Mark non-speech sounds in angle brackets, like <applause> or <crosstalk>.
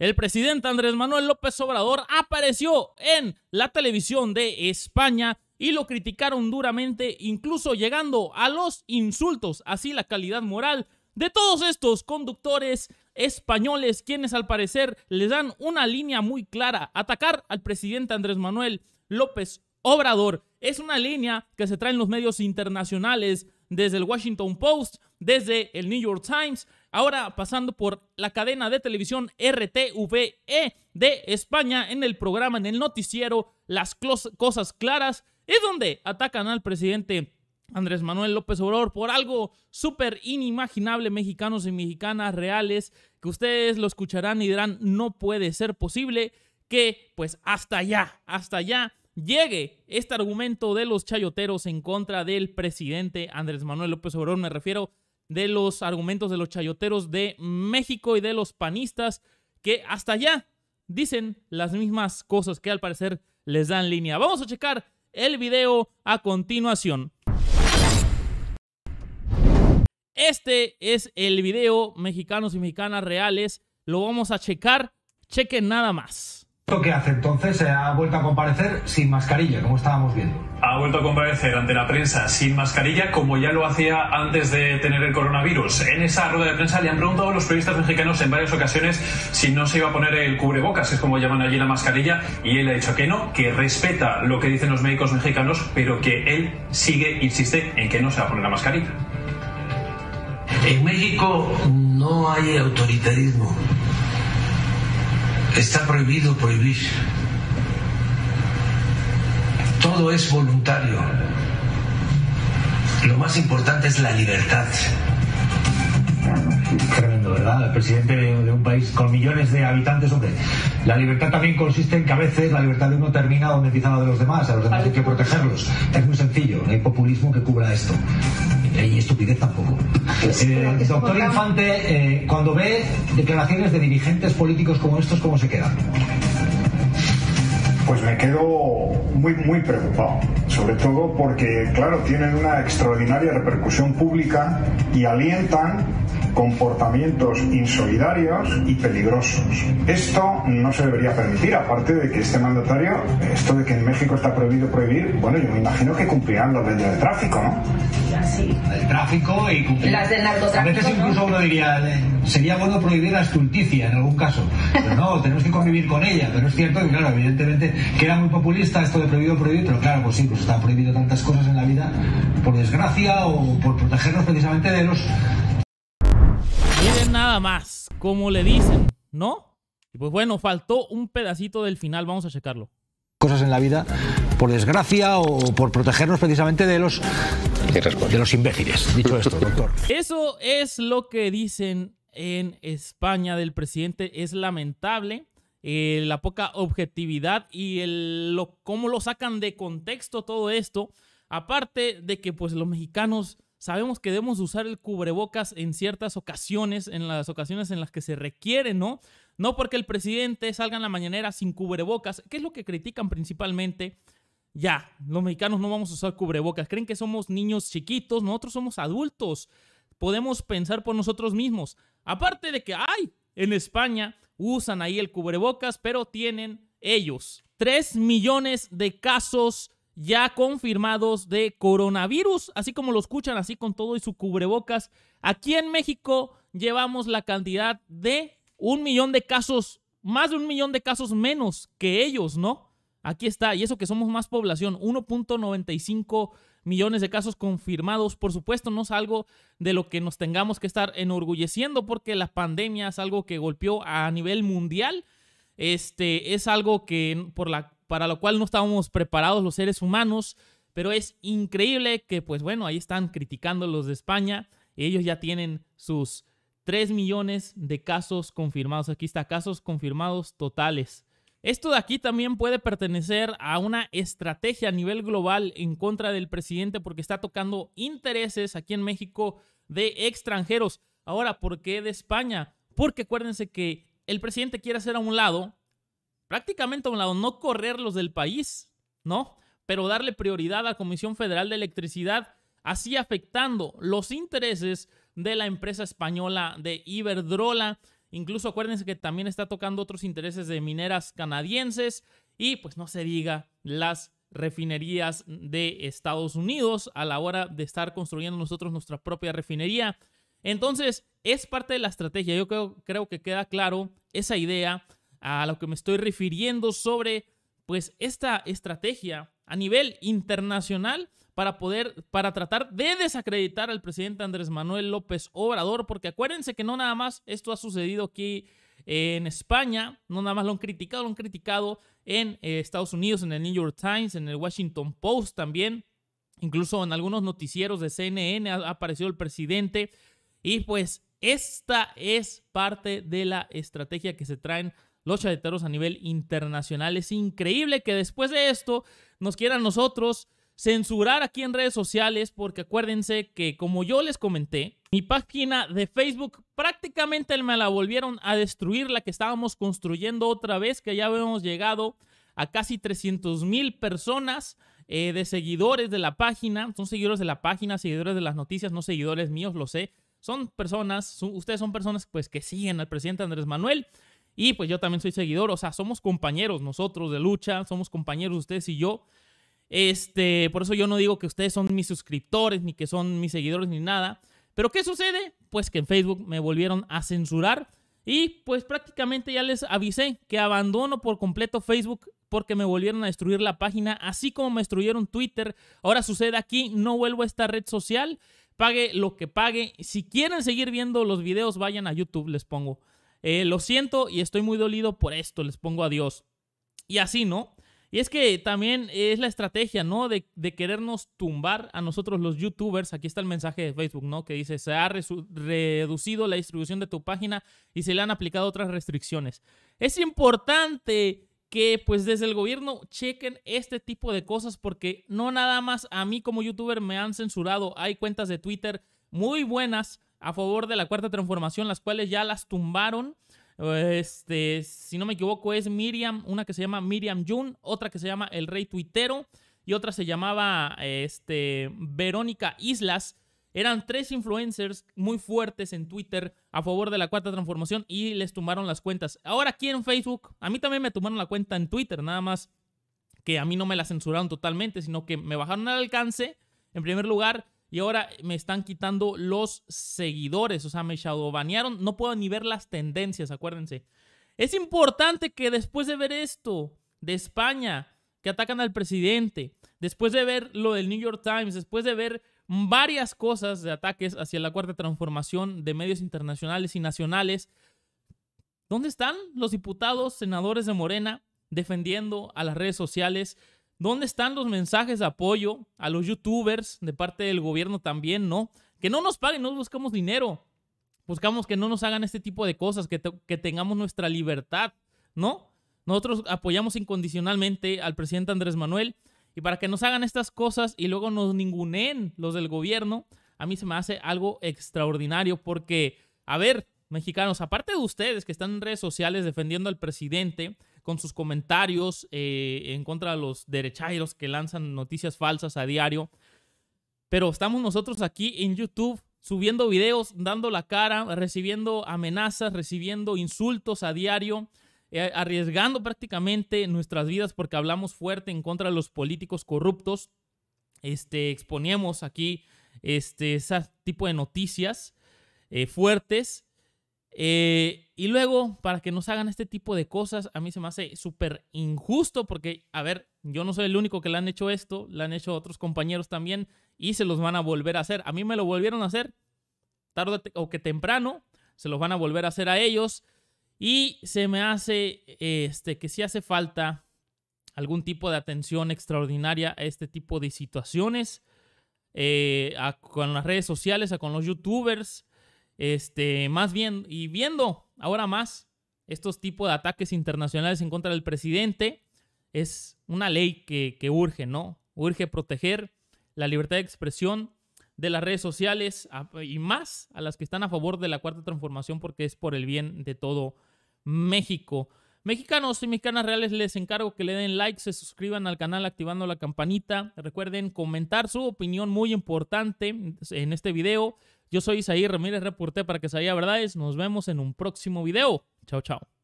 El presidente Andrés Manuel López Obrador apareció en la televisión de España y lo criticaron duramente, incluso llegando a los insultos, así la calidad moral de todos estos conductores españoles, quienes al parecer les dan una línea muy clara, atacar al presidente Andrés Manuel López Obrador. Es una línea que se trae en los medios internacionales, desde el Washington Post, desde el New York Times, ahora pasando por la cadena de televisión RTVE de España en el programa, en el noticiero Las Cosas Claras, es donde atacan al presidente Andrés Manuel López Obrador por algo súper inimaginable, mexicanos y mexicanas reales, que ustedes lo escucharán y dirán, no puede ser posible que pues hasta allá, hasta allá llegue este argumento de los chayoteros en contra del presidente Andrés Manuel López Obrador. Me refiero de los argumentos de los chayoteros de México y de los panistas que hasta allá dicen las mismas cosas que al parecer les dan línea. Vamos a checar el video a continuación. Este es el video, mexicanos y mexicanas reales. Lo vamos a checar. Chequen nada más. ¿Qué hace entonces? Ha vuelto a comparecer sin mascarilla, como estábamos viendo. Ha vuelto a comparecer ante la prensa sin mascarilla, como ya lo hacía antes de tener el coronavirus. En esa rueda de prensa le han preguntado a los periodistas mexicanos en varias ocasiones si no se iba a poner el cubrebocas, es como llaman allí la mascarilla, y él ha dicho que no, que respeta lo que dicen los médicos mexicanos, pero que él sigue, insiste, en que no se va a poner la mascarilla. En México no hay autoritarismo Está prohibido prohibir. Todo es voluntario. Lo más importante es la libertad. Tremendo, ¿verdad? El presidente de un país con millones de habitantes, hombre. La libertad también consiste en que a veces la libertad de uno termina donde empieza la de los demás. A los demás hay que protegerlos. Es muy sencillo, no hay populismo que cubra esto y estupidez tampoco. Eh, doctor Infante, eh, cuando ve declaraciones de dirigentes políticos como estos, ¿cómo se quedan? Pues me quedo muy, muy preocupado, sobre todo porque, claro, tienen una extraordinaria repercusión pública y alientan comportamientos insolidarios y peligrosos. Esto no se debería permitir, aparte de que este mandatario, esto de que en México está prohibido prohibir, bueno, yo me imagino que cumplirán las leyes de tráfico, ¿no? Sí. El tráfico y Las del narcotráfico. A veces incluso uno diría, eh, sería bueno prohibir la estulticia en algún caso. Pero no, tenemos que convivir con ella. Pero es cierto que, claro, evidentemente que era muy populista esto de prohibido prohibir, pero claro, pues sí, pues está prohibido tantas cosas en la vida, por desgracia o por protegernos precisamente de los más, como le dicen, ¿no? pues bueno, faltó un pedacito del final, vamos a checarlo. Cosas en la vida, por desgracia o por protegernos precisamente de los, de los imbéciles. Dicho esto, <laughs> doctor. Eso es lo que dicen en España del presidente. Es lamentable. Eh, la poca objetividad y el, cómo lo sacan de contexto todo esto. Aparte de que pues los mexicanos Sabemos que debemos usar el cubrebocas en ciertas ocasiones, en las ocasiones en las que se requiere, ¿no? No porque el presidente salga en la mañanera sin cubrebocas, que es lo que critican principalmente. Ya, los mexicanos no vamos a usar cubrebocas. Creen que somos niños chiquitos, nosotros somos adultos. Podemos pensar por nosotros mismos. Aparte de que, hay en España usan ahí el cubrebocas, pero tienen ellos Tres millones de casos ya confirmados de coronavirus, así como lo escuchan, así con todo y su cubrebocas. Aquí en México llevamos la cantidad de un millón de casos, más de un millón de casos menos que ellos, ¿no? Aquí está, y eso que somos más población, 1.95 millones de casos confirmados. Por supuesto, no es algo de lo que nos tengamos que estar enorgulleciendo porque la pandemia es algo que golpeó a nivel mundial. Este es algo que por la para lo cual no estábamos preparados los seres humanos, pero es increíble que, pues bueno, ahí están criticando los de España. Ellos ya tienen sus 3 millones de casos confirmados. Aquí está, casos confirmados totales. Esto de aquí también puede pertenecer a una estrategia a nivel global en contra del presidente porque está tocando intereses aquí en México de extranjeros. Ahora, ¿por qué de España? Porque acuérdense que el presidente quiere hacer a un lado prácticamente a un lado, no los del país, ¿no? Pero darle prioridad a la Comisión Federal de Electricidad, así afectando los intereses de la empresa española de Iberdrola. Incluso acuérdense que también está tocando otros intereses de mineras canadienses y pues no se diga las refinerías de Estados Unidos a la hora de estar construyendo nosotros nuestra propia refinería. Entonces, es parte de la estrategia. Yo creo que queda claro esa idea a lo que me estoy refiriendo sobre pues esta estrategia a nivel internacional para poder para tratar de desacreditar al presidente Andrés Manuel López Obrador, porque acuérdense que no nada más esto ha sucedido aquí en España, no nada más lo han criticado, lo han criticado en eh, Estados Unidos, en el New York Times, en el Washington Post también, incluso en algunos noticieros de CNN ha aparecido el presidente y pues esta es parte de la estrategia que se traen los chaveteros a nivel internacional. Es increíble que después de esto nos quieran nosotros censurar aquí en redes sociales porque acuérdense que como yo les comenté, mi página de Facebook prácticamente me la volvieron a destruir, la que estábamos construyendo otra vez, que ya habíamos llegado a casi 300 mil personas eh, de seguidores de la página, son seguidores de la página, seguidores de las noticias, no seguidores míos, lo sé, son personas, ustedes son personas pues que siguen al presidente Andrés Manuel y pues yo también soy seguidor, o sea, somos compañeros nosotros de lucha, somos compañeros ustedes y yo. Este, por eso yo no digo que ustedes son mis suscriptores, ni que son mis seguidores, ni nada. Pero ¿qué sucede? Pues que en Facebook me volvieron a censurar. Y pues prácticamente ya les avisé que abandono por completo Facebook porque me volvieron a destruir la página, así como me destruyeron Twitter. Ahora sucede aquí, no vuelvo a esta red social, pague lo que pague. Si quieren seguir viendo los videos, vayan a YouTube, les pongo. Eh, lo siento y estoy muy dolido por esto, les pongo adiós. Y así, ¿no? Y es que también es la estrategia, ¿no? De, de, querernos tumbar a nosotros los youtubers. Aquí está el mensaje de Facebook, ¿no? Que dice, se ha reducido la distribución de tu página y se le han aplicado otras restricciones. Es importante que pues desde el gobierno chequen este tipo de cosas porque no nada más a mí como youtuber me han censurado. Hay cuentas de Twitter muy buenas a favor de la cuarta transformación, las cuales ya las tumbaron. Este, si no me equivoco, es Miriam, una que se llama Miriam June, otra que se llama El Rey Tuitero y otra se llamaba este, Verónica Islas. Eran tres influencers muy fuertes en Twitter a favor de la cuarta transformación y les tumbaron las cuentas. Ahora aquí en Facebook, a mí también me tumbaron la cuenta en Twitter, nada más que a mí no me la censuraron totalmente, sino que me bajaron al alcance, en primer lugar, y ahora me están quitando los seguidores, o sea, me shadowbanearon, no puedo ni ver las tendencias, acuérdense. Es importante que después de ver esto de España, que atacan al presidente, después de ver lo del New York Times, después de ver varias cosas de ataques hacia la cuarta transformación de medios internacionales y nacionales, ¿dónde están los diputados, senadores de Morena defendiendo a las redes sociales? ¿Dónde están los mensajes de apoyo a los youtubers de parte del gobierno también, no? Que no nos paguen, no buscamos dinero. Buscamos que no nos hagan este tipo de cosas, que, tengamos nuestra libertad, ¿no? Nosotros apoyamos incondicionalmente al presidente Andrés Manuel y para que nos hagan estas cosas y luego nos ninguneen los del gobierno, a mí se me hace algo extraordinario porque, a ver, mexicanos, aparte de ustedes que están en redes sociales defendiendo al presidente, con sus comentarios eh, en contra de los derechairos que lanzan noticias falsas a diario. Pero estamos nosotros aquí en YouTube subiendo videos, dando la cara, recibiendo amenazas, recibiendo insultos a diario, eh, arriesgando prácticamente nuestras vidas porque hablamos fuerte en contra de los políticos corruptos. Este, exponemos aquí este ese tipo de noticias eh, fuertes eh, y luego, para que nos hagan este tipo de cosas, a mí se me hace súper injusto porque, a ver, yo no soy el único que le han hecho esto, le han hecho otros compañeros también y se los van a volver a hacer. A mí me lo volvieron a hacer tarde o que temprano, se los van a volver a hacer a ellos y se me hace este, que si hace falta algún tipo de atención extraordinaria a este tipo de situaciones, eh, a, con las redes sociales, a con los youtubers. Este, más bien, y viendo ahora más estos tipos de ataques internacionales en contra del presidente, es una ley que, urge, ¿no? Urge proteger la libertad de expresión de las redes sociales y más a las que están a favor de la cuarta transformación porque es por el bien de todo México. Mexicanos y mexicanas reales, les encargo que le den like, se suscriban al canal activando la campanita. Recuerden comentar su opinión muy importante en este video. Yo soy Isaí Ramírez, reporté para que se verdades. Nos vemos en un próximo video. Chao, chao.